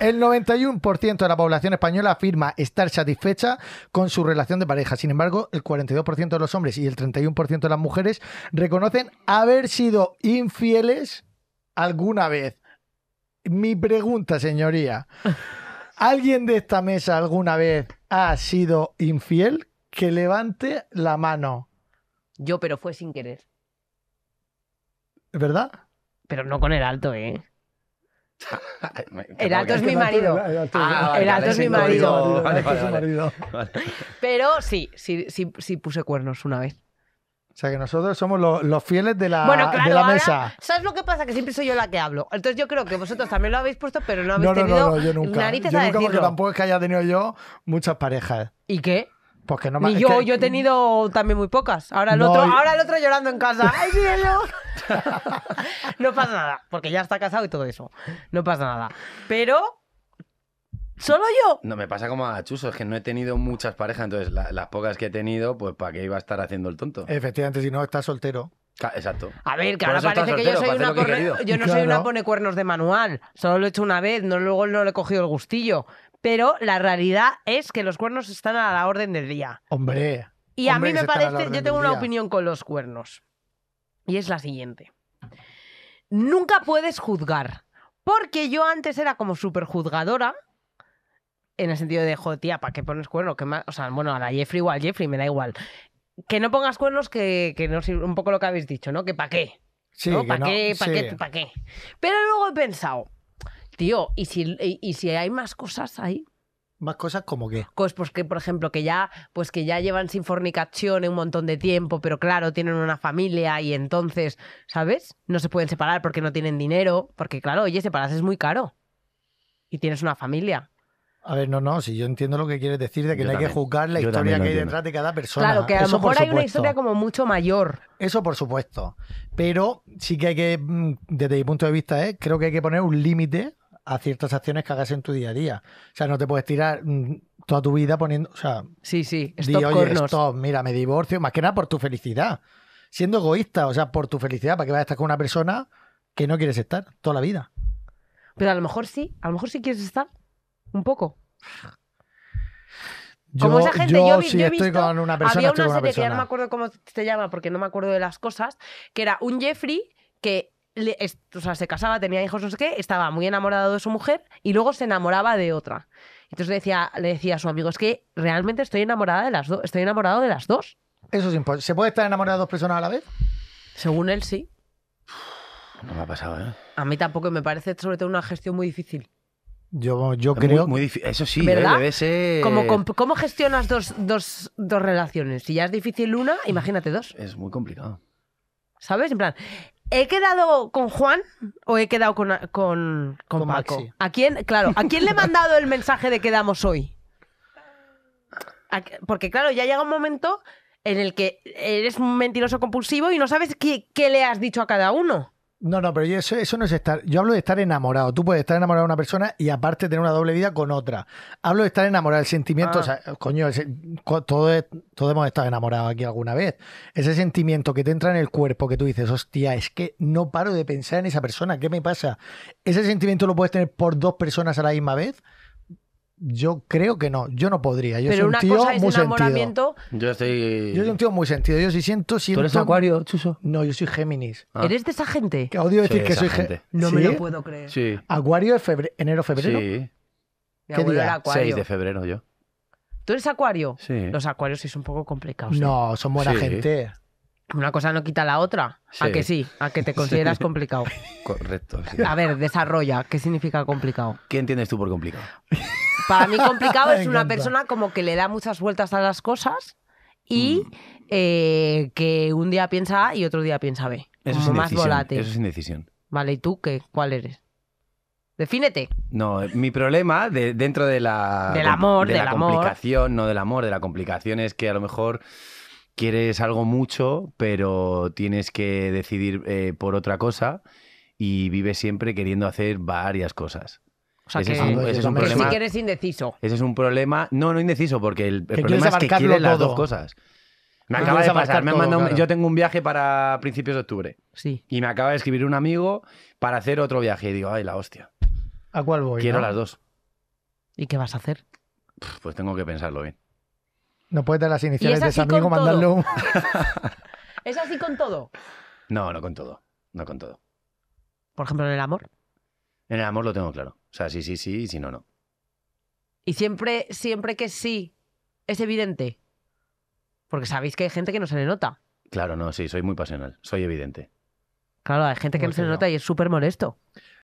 el 91% de la población española afirma estar satisfecha con su relación de pareja. Sin embargo, el 42% de los hombres y el 31% de las mujeres reconocen haber sido infieles alguna vez. Mi pregunta, señoría. ¿Alguien de esta mesa alguna vez ha sido infiel? Que levante la mano. Yo, pero fue sin querer. ¿Verdad? Pero no con el alto, ¿eh? el alto es ¿eh? mi marido. El alto, es mi marido. Pero sí, sí, sí, sí puse cuernos una vez. O sea que nosotros somos los, fieles de la, la mesa. ¿Sabes lo que pasa? Que siempre soy yo la que hablo. Entonces yo creo que vosotros también lo habéis puesto, pero no habéis tenido no, yo nunca. a porque tampoco es que haya tenido yo muchas parejas. ¿Y qué? y pues yo, yo he tenido también muy pocas. Ahora el, otro, ahora el otro llorando en casa. ¡Ay, cielo! no pasa nada, porque ya está casado y todo eso. No pasa nada. Pero ¿Solo yo? No, me pasa como a Chuso, es que no he tenido muchas parejas, entonces las pocas que he tenido, pues ¿para qué iba a estar haciendo el tonto? Efectivamente, si no, estás soltero. Exacto. A ver, que ahora parece que yo, soy una, no soy una pone cuernos de manual. Solo lo he hecho una vez, no, luego no le he cogido el gustillo pero la realidad es que los cuernos están a la orden del día. Hombre. Y a mí me parece, yo tengo una opinión con los cuernos, y es la siguiente. Nunca puedes juzgar, porque yo antes era como súper juzgadora, en el sentido de, joder, tía, ¿para qué pones cuernos? Que O sea, bueno, a la Jeffrey igual, Jeffrey, me da igual. Que no pongas cuernos, que, no no un poco lo que habéis dicho, ¿no? Que para qué. ¿no? ¿Para qué? ¿Para qué? Pero luego he pensado, Tío, ¿y si, si hay más cosas ahí? ¿Más cosas como qué? Pues, pues que, por ejemplo, que ya, pues que ya llevan sin fornicación un montón de tiempo, pero claro, tienen una familia y entonces, ¿sabes? No se pueden separar porque no tienen dinero, porque claro, oye, separarse es muy caro. Y tienes una familia. A ver, no, no, si yo entiendo lo que quieres decir de que no hay que juzgar la historia que hay detrás de cada persona. Claro, que a lo mejor hay una historia como mucho mayor. Eso por supuesto. Pero sí que hay que, mm, desde mi punto de vista, ¿eh? creo que hay que poner un límite a ciertas acciones que hagas en tu día a día. O sea, no te puedes tirar mm, toda tu vida poniendo, o sea, sí, sí, stop Oye, stop, mira, me divorcio, más que nada por tu felicidad. Siendo egoísta, o sea, por tu felicidad, para que vayas a estar con una persona que no quieres estar toda la vida. Pero a lo mejor sí, a lo mejor sí quieres estar un poco. como esa gente, yo, vi, yo he una había una, serie que ya no me acuerdo cómo se llama porque no me acuerdo de las cosas, que era un Jeffrey que se casaba, tenía hijos, no sé qué, estaba muy enamorado de su mujer y luego se enamoraba de otra. Entonces le decía, le decía a su amigo, es que realmente estoy enamorada de las dos, estoy enamorado de las dos. Eso pues, ¿Se puede estar enamorado de dos personas a la vez? Según él, sí. No me ha pasado, ¿eh? A mí tampoco, me parece sobre todo una gestión muy difícil. Yo, yo creo. Muy, Eso sí, ¿eh? debe ser... ¿Cómo, gestionas dos, dos relaciones? Si ya es difícil una, imagínate dos. Es muy complicado. ¿Sabes? En plan, ¿He quedado con Juan o he quedado con, con, Paco? ¿A quién, claro, ¿a quién le he mandado el mensaje de quedamos hoy? Porque claro, ya llega un momento en el que eres un mentiroso compulsivo y no sabes qué le has dicho a cada uno. No, no, pero eso, eso, no es estar. Yo hablo de estar enamorado. Tú puedes estar enamorado de una persona y aparte tener una doble vida con otra. Hablo de estar enamorado. El sentimiento, o ah. sea, coño, todos hemos estado enamorados aquí alguna vez. Ese sentimiento que te entra en el cuerpo, que tú dices, hostia, es que no paro de pensar en esa persona, ¿qué me pasa? ¿Ese sentimiento lo puedes tener por dos personas a la misma vez? Yo creo que no, yo no podría. Yo Pero soy una un tío cosa es muy Sentido. Yo estoy. Yo soy un tío muy sentido. Yo sí siento, siento. ¿Tú eres acuario, Chuso? No, yo soy Géminis. Ah. ¿Eres de esa gente? Que odio decir que soy Géminis. No me lo puedo creer. ¿Acuario es enero, febrero? Sí. ¿Qué día? acuario. 6 de febrero yo. ¿Tú eres acuario? Sí. Los acuarios sí son un poco complicados. ¿eh? No, son gente. Una cosa no quita la otra. A que sí, a que te consideras complicado. Correcto. A ver, desarrolla. ¿Qué significa complicado? ¿Qué entiendes tú por complicado? para mí complicado es una persona como que le da muchas vueltas a las cosas y mm. eh, que un día piensa A y otro día piensa B. Eso es más Eso es indecisión. Vale, ¿y tú qué? ¿Cuál eres? Defínete. No, mi problema dentro de la. Del amor, de la complicación, no del amor, de la complicación es que a lo mejor quieres algo mucho, pero tienes que decidir eh, por otra cosa y vives siempre queriendo hacer varias cosas. O sea, que, problema. indeciso. Ese es un problema. No, no indeciso, porque el, problema es que quiere las dos cosas. Me acaba de pasar. Yo tengo un viaje para principios de octubre. Sí. Y me acaba de escribir un amigo para hacer otro viaje. Y digo, ay, la hostia. ¿A cuál voy? Quiero las dos. ¿Y qué vas a hacer? Pues tengo que pensarlo bien. No puedes dar las iniciales de ese amigo, mandarlo un. ¿Es así con todo? No, no con todo. No con todo. Por ejemplo, en el amor. En el amor lo tengo claro. O sea, sí, sí, sí, y si no, no. Y siempre, siempre que sí, es evidente. Porque sabéis que hay gente que no se le nota. Claro, no, sí, soy muy pasional, soy evidente. Claro, hay gente que no, no se le nota y es súper molesto.